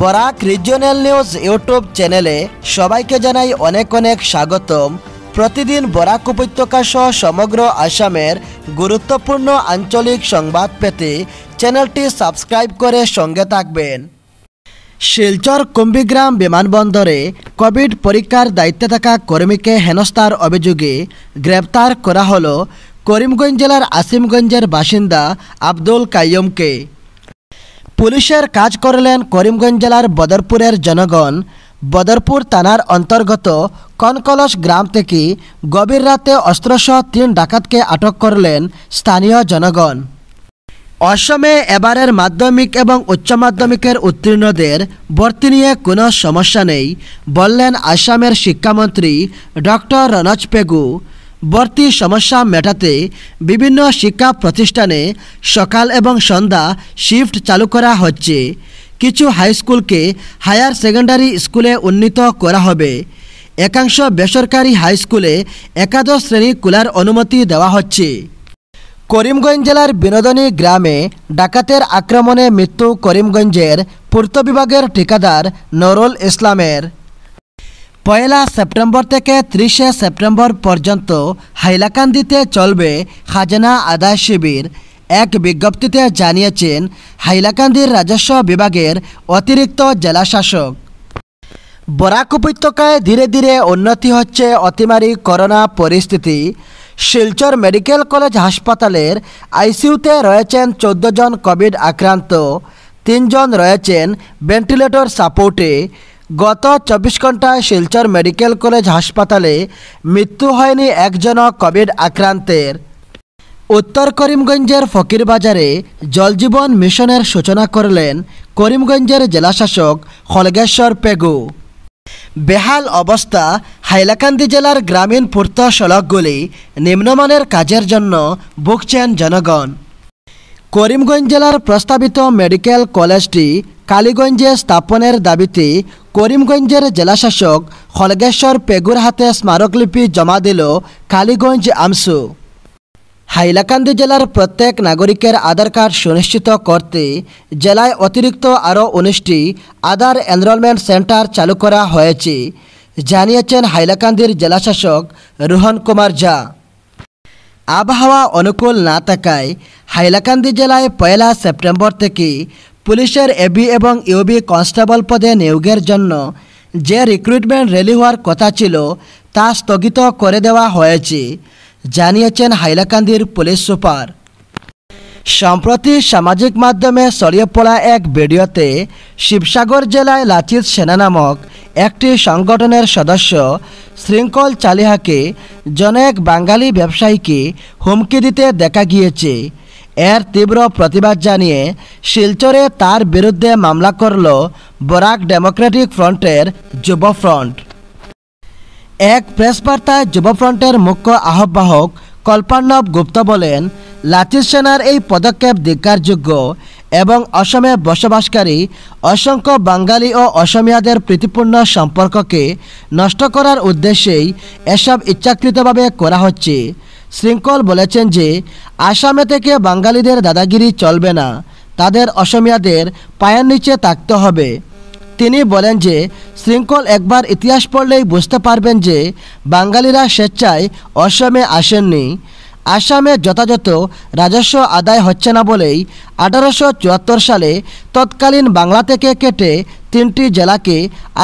Barak regional news YouTube চ্যানেলে সবাইকে জানাই অনেক অনেক স্বাগতম প্রতিদিন বরাক উপত্যকা সহ সমগ্র আসামের গুরুত্বপূর্ণ আঞ্চলিক সংবাদ পেতে চ্যানেলটি সাবস্ক্রাইব করে সঙ্গে থাকবেন শিলচর কুম্বিগ্রাম বিমানবন্দরে কোভিড পরীক্ষার দায়িত্বে থাকা কর্মীকে হেনস্থার অভিযোগে গ্রেপ্তার করা হল করিমগঞ্জ জেলার আসিমগঞ্জের বাসিন্দা আব্দুল কাইয়মকে পুলিশের কাজ করলেন করিমগঞ্জ জেলার বদরপুরের জনগণ বদরপুর থানার অন্তর্গত কনকলস গ্রাম থেকে গভীর রাতে অস্ত্রসহ তিন ডাকাতকে আটক করলেন স্থানীয় জনগণ অসমে এবারের মাধ্যমিক এবং উচ্চ মাধ্যমিকের উত্তীর্ণদের ভর্তি নিয়ে কোনো সমস্যা নেই বললেন আসামের শিক্ষামন্ত্রী ডক্টর রনজ পেগু বর্তি সমস্যা মেটাতে বিভিন্ন শিক্ষা প্রতিষ্ঠানে সকাল এবং সন্ধ্যা শিফট চালু করা হচ্ছে কিছু হাইস্কুলকে হায়ার সেকেন্ডারি স্কুলে উন্নীত করা হবে একাংশ বেসরকারি হাইস্কুলে একাদশ শ্রেণী খোলার অনুমতি দেওয়া হচ্ছে করিমগঞ্জ জেলার বিনোদনী গ্রামে ডাকাতের আক্রমণে মৃত্যু করিমগঞ্জের পূর্ত বিভাগের ঠিকাদার নরুল ইসলামের পয়লা সেপ্টেম্বর থেকে ত্রিশে সেপ্টেম্বর পর্যন্ত হাইলাকান্দিতে চলবে খাজনা আদায় শিবির এক বিজ্ঞপ্তিতে জানিয়েছেন হাইলাকান্দির রাজস্ব বিভাগের অতিরিক্ত জেলাশাসক বরাক উপত্যকায় ধীরে ধীরে উন্নতি হচ্ছে অতিমারি করোনা পরিস্থিতি শিলচর মেডিকেল কলেজ হাসপাতালের আইসিইউতে রয়েছেন চোদ্দ জন কোভিড আক্রান্ত তিনজন রয়েছেন ভেন্টিলেটর সাপোর্টে গত চব্বিশ ঘন্টায় শিলচর মেডিকেল কলেজ হাসপাতালে মৃত্যু হয়নি একজন কোভিড আক্রান্তের উত্তর করিমগঞ্জের ফকিরবাজারে জলজীবন মিশনের সূচনা করলেন করিমগঞ্জের জেলাশাসক খলগেশ্বর পেগু বেহাল অবস্থা হাইলাকান্দি জেলার গ্রামীণ পূর্ত সড়কগুলি নিম্নমানের কাজের জন্য ভুগছেন জনগণ করিমগঞ্জ জেলার প্রস্তাবিত মেডিকেল কলেজটি কালীগঞ্জে স্থাপনের দাবিতে করিমগঞ্জের জেলাশাসক খলগেশ্বর পেগুর হাতে স্মারকলিপি জমা দিল কালীগঞ্জ আমসু হাইলাকান্দি জেলার প্রত্যেক নাগরিকের আধার কার্ড সুনিশ্চিত করতে জেলায় অতিরিক্ত আরও উনিশটি আধার এনরোলমেন্ট সেন্টার চালু করা হয়েছে জানিয়েছেন হাইলাকান্দির জেলাশাসক রোহন কুমার ঝা আবহাওয়া অনুকূল না থাকায় হাইলাকান্দি জেলায় পয়লা সেপ্টেম্বর থেকে পুলিশের এবি এবং ইউবি কনস্টেবল পদে নিয়োগের জন্য যে রিক্রুটমেন্ট র্যালি হওয়ার কথা ছিল তা স্থগিত করে দেওয়া হয়েছে জানিয়েছেন হাইলাকান্দির পুলিশ সুপার সম্প্রতি সামাজিক মাধ্যমে ছড়িয়ে পড়া এক ভিডিওতে শিবসাগর জেলায় লাচিত সেনা নামক একটি সংগঠনের সদস্য শৃঙ্খল চালিহাকে জনেক বাঙালি ব্যবসায়ীকে হুমকি দিতে দেখা গিয়েছে এর তীব্র প্রতিবাদ জানিয়ে শিলচরে তার বিরুদ্ধে মামলা করল বরাক ডেমোক্রেটিক ফ্রন্টের যুব ফ্রন্ট এক প্রেস বার্তায় যুবফ্রন্টের মুখ্য আহ্বায়ক কল্পান্নব গুপ্ত বলেন লাচিত সেনার এই পদক্ষেপ ধিকারযোগ্য এবং অসমে বসবাসকারী অসংখ্য বাঙালি ও অসমীয়াদের প্রীতিপূর্ণ সম্পর্ককে নষ্ট করার উদ্দেশ্যেই এসব ইচ্ছাকৃতভাবে করা হচ্ছে শৃঙ্কল বলেছেন যে আসামে থেকে বাঙালিদের দাদাগিরি চলবে না তাদের অসমীয়াদের পায়ের নিচে থাকতে হবে তিনি বলেন যে শৃঙ্খল একবার ইতিহাস পড়লেই বুঝতে পারবেন যে বাঙালিরা স্বেচ্ছায় অসমে আসেননি আসামে যথাযথ রাজস্ব আদায় হচ্ছে না বলেই আঠারোশো সালে তৎকালীন বাংলা থেকে কেটে তিনটি জেলাকে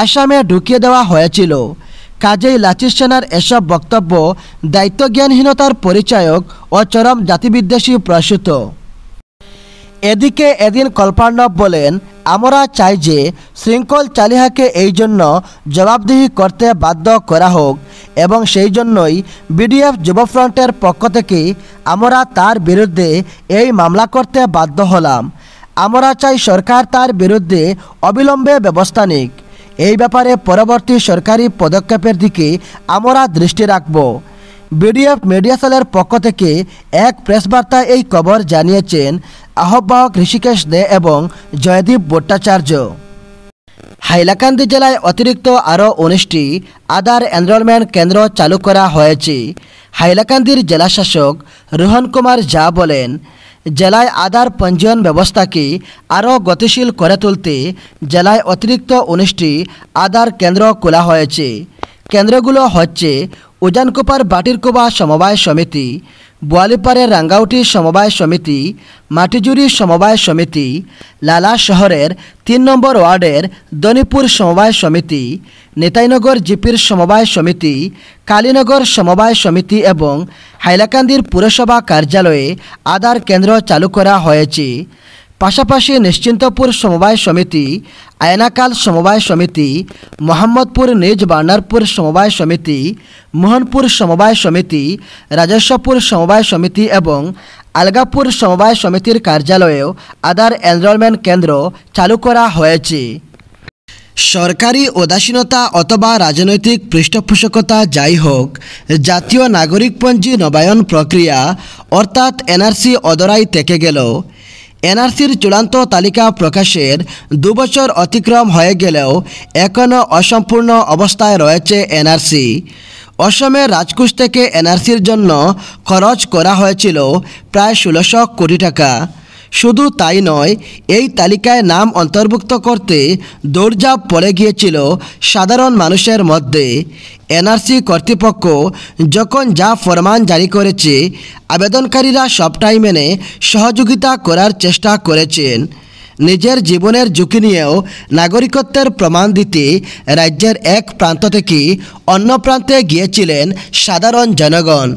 আসামে ঢুকিয়ে দেওয়া হয়েছিল কাজেই লাচিত সেনার এসব বক্তব্য দায়িত্বজ্ঞানহীনতার পরিচায়ক ও চরম জাতিবিদ্বেষী প্রসূত এদিকে এদিন কল্পার্ণব বলেন আমরা চাই যে শৃঙ্খল চালিহাকে এই জন্য জবাবদিহি করতে বাধ্য করা হোক এবং সেই জন্যই বিডিএফ যুবফ্রন্টের পক্ষ থেকে আমরা তার বিরুদ্ধে এই মামলা করতে বাধ্য হলাম আমরা চাই সরকার তার বিরুদ্ধে অবিলম্বে ব্যবস্থা নিক এই ব্যাপারে পরবর্তী সরকারি পদক্ষেপের দিকে আমরা দৃষ্টি রাখব বিডিএফ মিডিয়া সেলের পক্ষ থেকে এক প্রেস বার্তায় এই খবর জানিয়েছেন আহ্বায়ক ঋষিকেশ দে এবং জয়দীপ ভট্টাচার্য হাইলাকান্দি জেলায় অতিরিক্ত আরও উনিশটি আধার এনরোলমেন্ট কেন্দ্র চালু করা হয়েছে হাইলাকান্দির জেলাশাসক রোহন কুমার ঝা বলেন জেলায় আধার পঞ্জীয়ন ব্যবস্থাকে আরও গতিশীল করে তুলতে জেলায় অতিরিক্ত উনিশটি আধার কেন্দ্র খোলা হয়েছে কেন্দ্রগুলো হচ্ছে উজানকুপার বাটিরকুবা সমবায় সমিতি বোয়ালিপাড়ে রাঙ্গাউটি সমবায় সমিতি মাটিজুরি সমবায় সমিতি লালা শহরের তিন নম্বর ওয়ার্ডের দনিপুর সমবায় সমিতি নেতাইনগর জিপির সমবায় সমিতি কালীনগর সমবায় সমিতি এবং হাইলাকান্দির পুরসভা কার্যালয়ে আধার কেন্দ্র চালু করা হয়েছে পাশাপাশি নিশ্চিন্তপুর সমবায় সমিতি আয়নাকাল সমবায় সমিতি মোহাম্মদপুর নিজ বার্নারপুর সমবায় সমিতি মোহনপুর সমবায় সমিতি রাজস্বপুর সমবায় সমিতি এবং আলগাপুর সমবায় সমিতির কার্যালয়েও আধার এনরোলমেন্ট কেন্দ্র চালু করা হয়েছে সরকারি উদাসীনতা অথবা রাজনৈতিক পৃষ্ঠপোষকতা যাই হোক জাতীয় নাগরিকপঞ্জী নবায়ন প্রক্রিয়া অর্থাৎ এনআরসি অদরাই থেকে গেল এনআরসির চূড়ান্ত তালিকা প্রকাশের দুবছর অতিক্রম হয়ে গেলেও এখনও অসম্পূর্ণ অবস্থায় রয়েছে এনআরসি অসমে রাজকোষ থেকে এনআরসির জন্য খরচ করা হয়েছিল প্রায় ষোলোশো কোটি টাকা শুধু তাই নয় এই তালিকায় নাম অন্তর্ভুক্ত করতে দৌড়ঝাঁপ পড়ে গিয়েছিল সাধারণ মানুষের মধ্যে এনআরসি কর্তৃপক্ষ যখন যা ফরমান জারি করেছে আবেদনকারীরা সবটাই মেনে সহযোগিতা করার চেষ্টা করেছেন নিজের জীবনের ঝুঁকি নিয়েও নাগরিকত্বের প্রমাণ দিতে রাজ্যের এক প্রান্ত থেকে অন্য প্রান্তে গিয়েছিলেন সাধারণ জনগণ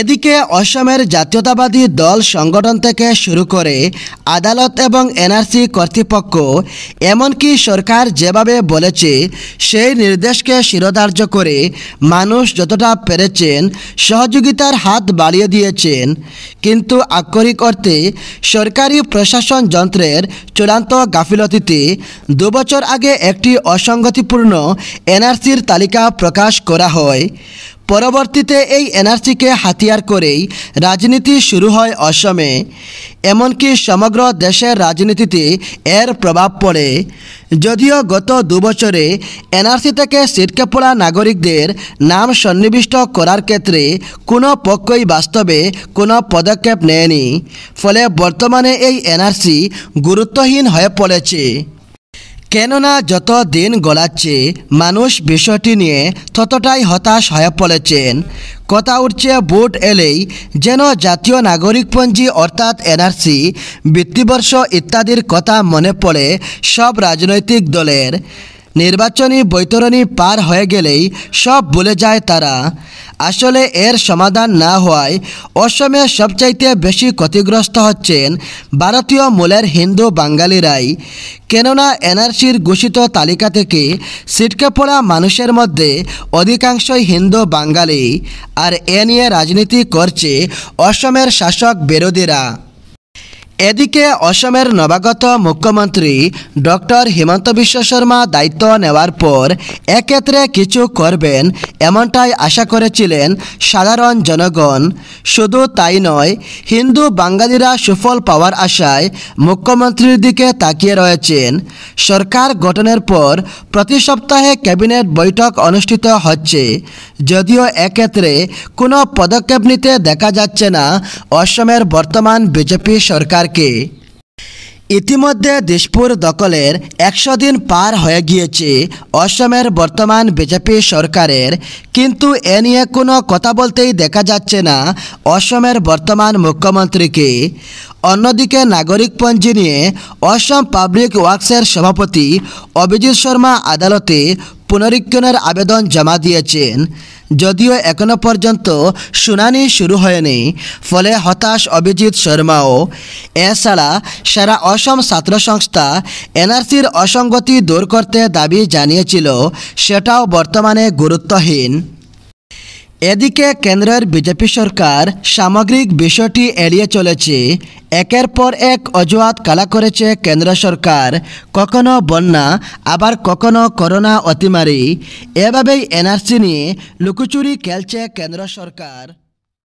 এদিকে অসমের জাতীয়তাবাদী দল সংগঠন থেকে শুরু করে আদালত এবং এনআরসি কর্তৃপক্ষ এমনকি সরকার যেভাবে বলেছে সেই নির্দেশকে শিরোধার্য করে মানুষ যতটা পেরেছেন সহযোগিতার হাত বাড়িয়ে দিয়েছেন কিন্তু আক্ষরিক অর্থে সরকারি প্রশাসন যন্ত্রের চূড়ান্ত গাফিলতিতে দুবছর আগে একটি অসঙ্গতিপূর্ণ এনআরসির তালিকা প্রকাশ করা হয় পরবর্তীতে এই এনআরসিকে হাতিয়ার করেই রাজনীতি শুরু হয় অসমে এমনকি সমগ্র দেশের রাজনীতিতে এর প্রভাব পড়ে যদিও গত দুবছরে এনআরসি থেকে সিটকে পড়া নাগরিকদের নাম সন্নিবিষ্ট করার ক্ষেত্রে কোনো পক্ষই বাস্তবে কোনো পদক্ষেপ নেয়নি ফলে বর্তমানে এই এনআরসি গুরুত্বহীন হয়ে পড়েছে কেননা যত দিন গলাচ্ছে মানুষ বিষয়টি নিয়ে ততটাই হতাশ হয়ে পড়েছেন কথা উঠছে ভোট এলেই যেন জাতীয় নাগরিকপঞ্জি অর্থাৎ এনআরসি বৃত্তিবর্ষ ইত্যাদির কথা মনে পড়ে সব রাজনৈতিক দলের নির্বাচনী বৈতরণী পার হয়ে গেলেই সব বলে যায় তারা আসলে এর সমাধান না হওয়ায় অসমে সবচাইতে বেশি ক্ষতিগ্রস্ত হচ্ছেন ভারতীয় মূলের হিন্দু বাঙালিরাই কেননা এনআরসির ঘোষিত তালিকা থেকে ছিটকে পড়া মানুষের মধ্যে অধিকাংশই হিন্দু বাঙালি আর এ নিয়ে রাজনীতি করছে অসমের শাসক বিরোধীরা এদিকে অসমের নবাগত মুখ্যমন্ত্রী ডক্টর হিমন্ত বিশ্ব শর্মা দায়িত্ব নেওয়ার পর এক্ষেত্রে কিছু করবেন এমনটাই আশা করেছিলেন সাধারণ জনগণ শুধু তাই নয় হিন্দু বাঙালিরা সুফল পাওয়ার আশায় মুখ্যমন্ত্রীর দিকে তাকিয়ে রয়েছেন সরকার গঠনের পর প্রতি সপ্তাহে ক্যাবিনেট বৈঠক অনুষ্ঠিত হচ্ছে যদিও এক্ষেত্রে কোনো পদক্ষেপ নিতে দেখা যাচ্ছে না অসমের বর্তমান বিজেপি সরকার থাকে ইতিমধ্যে দিশপুর দখলের একশো দিন পার হয়ে গিয়েছে অসমের বর্তমান বিজেপি সরকারের কিন্তু এ নিয়ে কোনো কথা বলতেই দেখা যাচ্ছে না অসমের বর্তমান মুখ্যমন্ত্রীকে অন্যদিকে নাগরিকপঞ্জি নিয়ে অসম পাবলিক ওয়ার্কসের সভাপতি অভিজিৎ শর্মা আদালতে পুনরীক্ষণের আবেদন জমা দিয়েছেন যদিও এখনও পর্যন্ত শুনানি শুরু হয়নি ফলে হতাশ অভিজিৎ শর্মাও এছাড়া সারা অসম ছাত্র সংস্থা এনআরসির অসঙ্গতি দূর করতে দাবি জানিয়েছিল সেটাও বর্তমানে গুরুত্বহীন এদিকে কেন্দ্রের বিজেপি সরকার সামগ্রিক বিষয়টি এড়িয়ে চলেছে একের পর এক অজুহাত কালা করেছে কেন্দ্র সরকার কখনো বন্যা আবার কখনো করোনা অতিমারি এভাবেই এনআরসি নিয়ে লুকোচুরি খেলছে কেন্দ্র সরকার